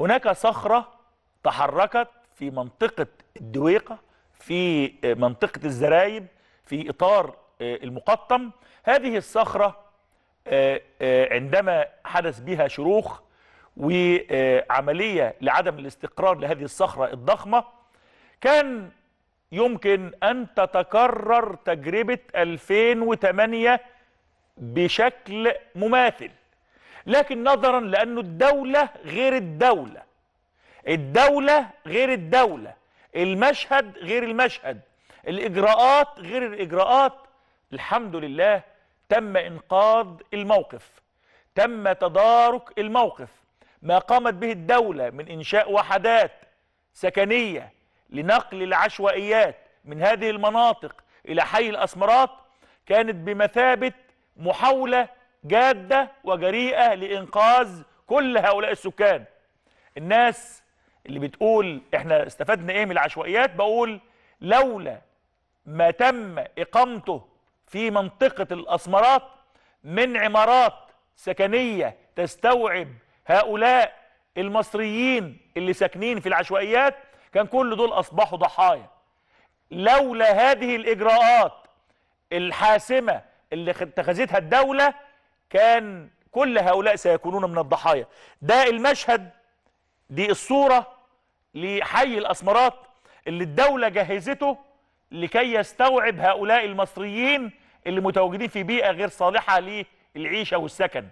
هناك صخرة تحركت في منطقة الدويقة في منطقة الزرايب في إطار آه، المقطم هذه الصخرة آه، آه، عندما حدث بها شروخ وعملية لعدم الاستقرار لهذه الصخرة الضخمة كان يمكن أن تتكرر تجربة 2008 بشكل مماثل لكن نظرا لأنه الدولة غير الدولة الدولة غير الدولة المشهد غير المشهد الإجراءات غير الإجراءات الحمد لله تم إنقاذ الموقف تم تدارك الموقف ما قامت به الدولة من إنشاء وحدات سكنية لنقل العشوائيات من هذه المناطق إلى حي الأسمرات كانت بمثابة محاولة جادة وجريئة لإنقاذ كل هؤلاء السكان الناس اللي بتقول احنا استفدنا ايه من العشوائيات بقول لولا ما تم إقامته في منطقة الأسمرات من عمارات سكنية تستوعب هؤلاء المصريين اللي ساكنين في العشوائيات كان كل دول أصبحوا ضحايا لولا هذه الإجراءات الحاسمة اللي اتخذتها الدولة كان كل هؤلاء سيكونون من الضحايا ده المشهد دي الصورة لحي الأسمرات اللي الدولة جهزته لكي يستوعب هؤلاء المصريين اللي متواجدين في بيئة غير صالحة للعيشة والسكن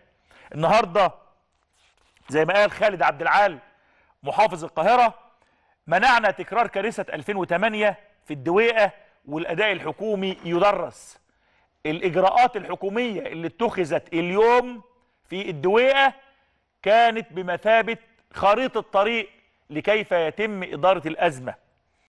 النهاردة زي ما قال خالد عبد العال محافظ القاهرة منعنا تكرار كارثة 2008 في الدويقة والأداء الحكومي يدرس الاجراءات الحكوميه اللي اتخذت اليوم في الدويقه كانت بمثابه خريطه طريق لكيف يتم اداره الازمه